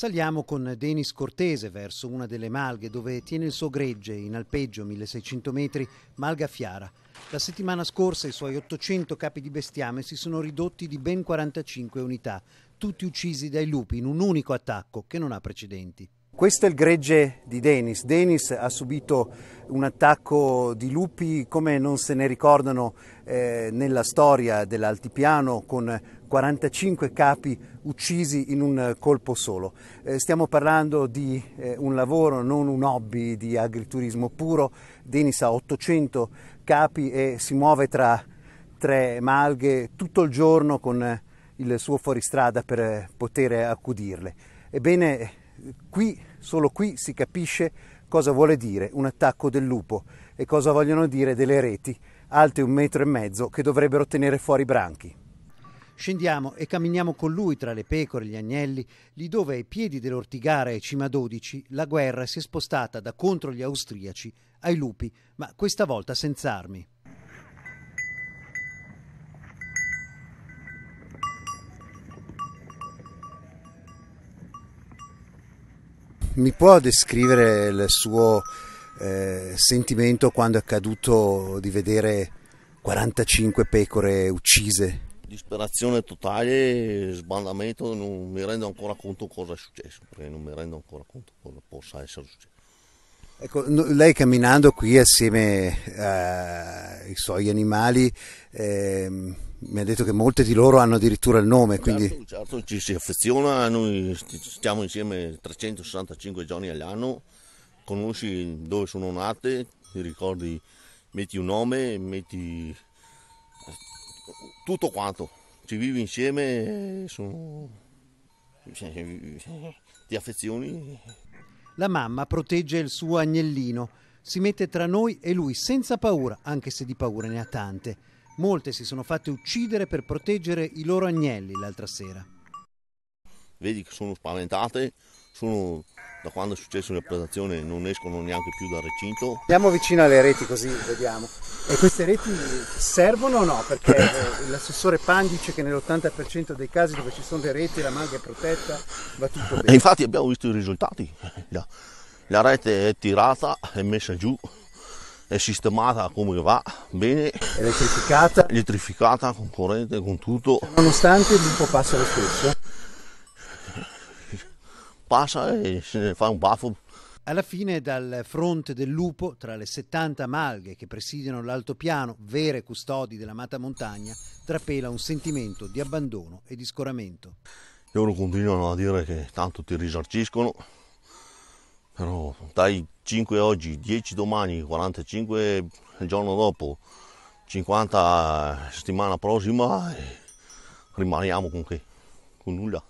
Saliamo con Denis Cortese verso una delle Malghe dove tiene il suo gregge in alpeggio 1600 metri Malga Fiara. La settimana scorsa i suoi 800 capi di bestiame si sono ridotti di ben 45 unità, tutti uccisi dai lupi in un unico attacco che non ha precedenti. Questo è il gregge di Denis. Denis ha subito un attacco di lupi come non se ne ricordano eh, nella storia dell'altipiano con 45 capi uccisi in un eh, colpo solo. Eh, stiamo parlando di eh, un lavoro, non un hobby di agriturismo puro. Denis ha 800 capi e si muove tra tre malghe tutto il giorno con eh, il suo fuoristrada per eh, poter accudirle. Ebbene, qui, solo qui si capisce cosa vuole dire un attacco del lupo e cosa vogliono dire delle reti alte un metro e mezzo che dovrebbero tenere fuori i branchi. Scendiamo e camminiamo con lui tra le pecore e gli agnelli, lì dove ai piedi dell'Ortigara e Cima 12 la guerra si è spostata da contro gli austriaci ai lupi, ma questa volta senza armi. Mi può descrivere il suo eh, sentimento quando è accaduto di vedere 45 pecore uccise Disperazione totale, sbandamento, non mi rendo ancora conto cosa è successo, perché non mi rendo ancora conto cosa possa essere successo. Ecco, lei camminando qui assieme ai eh, suoi animali eh, mi ha detto che molte di loro hanno addirittura il nome. Certo, quindi... certo, ci si affeziona, noi stiamo insieme 365 giorni all'anno, conosci dove sono nate, ti ricordi, metti un nome, metti tutto quanto. Ci vivi insieme, sono... ti affezioni. La mamma protegge il suo agnellino, si mette tra noi e lui senza paura, anche se di paure ne ha tante. Molte si sono fatte uccidere per proteggere i loro agnelli l'altra sera. Vedi che sono spaventate, sono da quando è successa l'operazione non escono neanche più dal recinto. Andiamo vicino alle reti così vediamo. E queste reti servono o no? Perché eh, l'assessore Pan dice che nell'80% dei casi dove ci sono le reti la manca è protetta, va tutto eh, bene. E infatti abbiamo visto i risultati. La, la rete è tirata, è messa giù, è sistemata come va, bene. Elettrificata. Elettrificata, con corrente, con tutto. Cioè, nonostante il lupo passa lo stesso passa e se ne fa un baffo. Alla fine dal fronte del lupo, tra le 70 malghe che presidiano l'altopiano, vere custodi dell'amata montagna, trapela un sentimento di abbandono e di scoramento. Loro continuano a dire che tanto ti risarciscono, però dai 5 oggi, 10 domani, 45 il giorno dopo, 50 settimana prossima, rimaniamo con che? Con nulla.